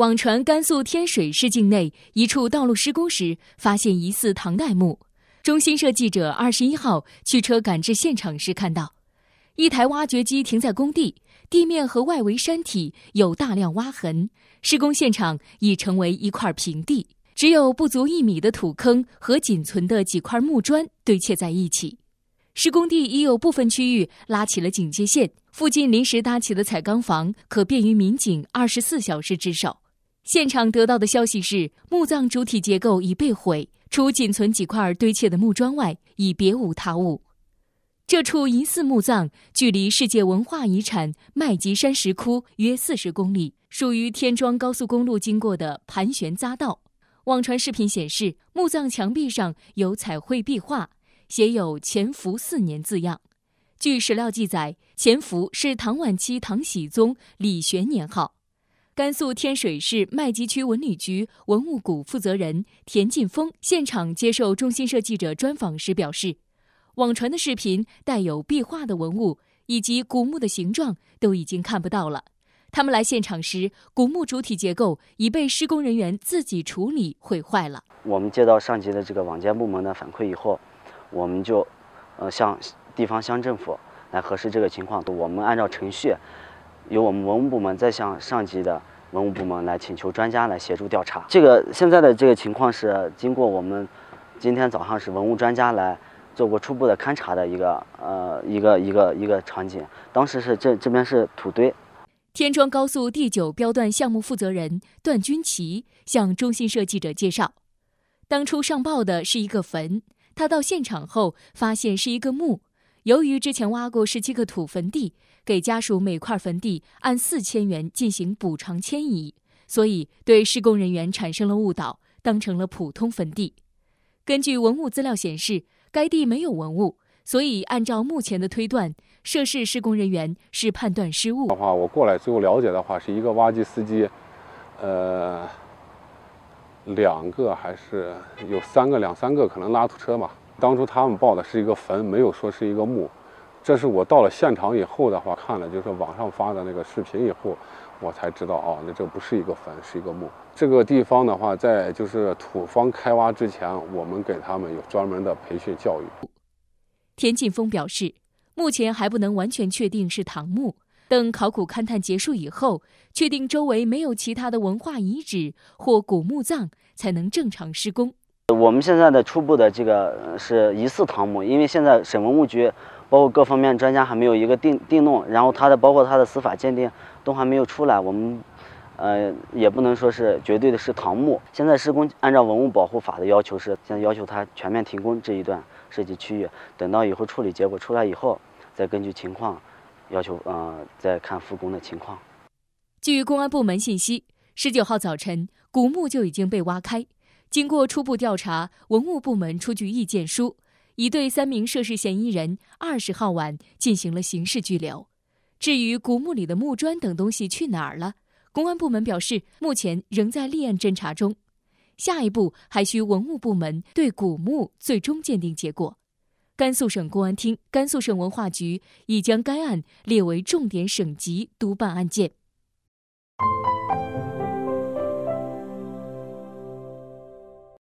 网传甘肃天水市境内一处道路施工时发现疑似唐代墓。中新社记者二十一号驱车赶至现场时看到，一台挖掘机停在工地，地面和外围山体有大量挖痕，施工现场已成为一块平地，只有不足一米的土坑和仅存的几块木砖堆砌在一起。施工地已有部分区域拉起了警戒线，附近临时搭起的彩钢房可便于民警二十四小时值守。现场得到的消息是，墓葬主体结构已被毁，除仅存几块堆砌的木砖外，已别无他物。这处疑似墓葬距离世界文化遗产麦积山石窟约四十公里，属于天庄高速公路经过的盘旋匝道。网传视频显示，墓葬墙壁上有彩绘壁画，写有“潜伏四年”字样。据史料记载，“潜伏”是唐晚期唐僖宗李玄年号。甘肃天水市麦积区文旅局文物股负责人田进峰现场接受中新社记者专访时表示，网传的视频带有壁画的文物以及古墓的形状都已经看不到了。他们来现场时，古墓主体结构已被施工人员自己处理毁坏了。我们接到上级的这个网监部门的反馈以后，我们就，呃，向地方乡政府来核实这个情况。我们按照程序。由我们文物部门再向上级的文物部门来请求专家来协助调查。这个现在的这个情况是，经过我们今天早上是文物专家来做过初步的勘察的一个呃一个一个一个场景。当时是这这边是土堆。天庄高速第九标段项目负责人段军奇向中新社记者介绍，当初上报的是一个坟，他到现场后发现是一个墓。由于之前挖过十七个土坟地，给家属每块坟地按四千元进行补偿迁移，所以对施工人员产生了误导，当成了普通坟地。根据文物资料显示，该地没有文物，所以按照目前的推断，涉事施工人员是判断失误。的话，我过来最后了解的话，是一个挖机司机，呃，两个还是有三个，两三个可能拉土车嘛。当初他们报的是一个坟，没有说是一个墓。这是我到了现场以后的话看了，就是网上发的那个视频以后，我才知道啊，那这不是一个坟，是一个墓。这个地方的话，在就是土方开挖之前，我们给他们有专门的培训教育。田晋峰表示，目前还不能完全确定是唐墓，等考古勘探结束以后，确定周围没有其他的文化遗址或古墓葬，才能正常施工。我们现在的初步的这个是疑似唐墓，因为现在省文物局包括各方面专家还没有一个定定论，然后它的包括它的司法鉴定都还没有出来，我们呃也不能说是绝对的是唐墓。现在施工按照文物保护法的要求是，现在要求它全面停工这一段设计区域，等到以后处理结果出来以后，再根据情况要求呃再看复工的情况。据公安部门信息，十九号早晨古墓就已经被挖开。经过初步调查，文物部门出具意见书，已对三名涉事嫌疑人二十号晚进行了刑事拘留。至于古墓里的木砖等东西去哪儿了，公安部门表示，目前仍在立案侦查中。下一步还需文物部门对古墓最终鉴定结果。甘肃省公安厅、甘肃省文化局已将该案列为重点省级督办案件。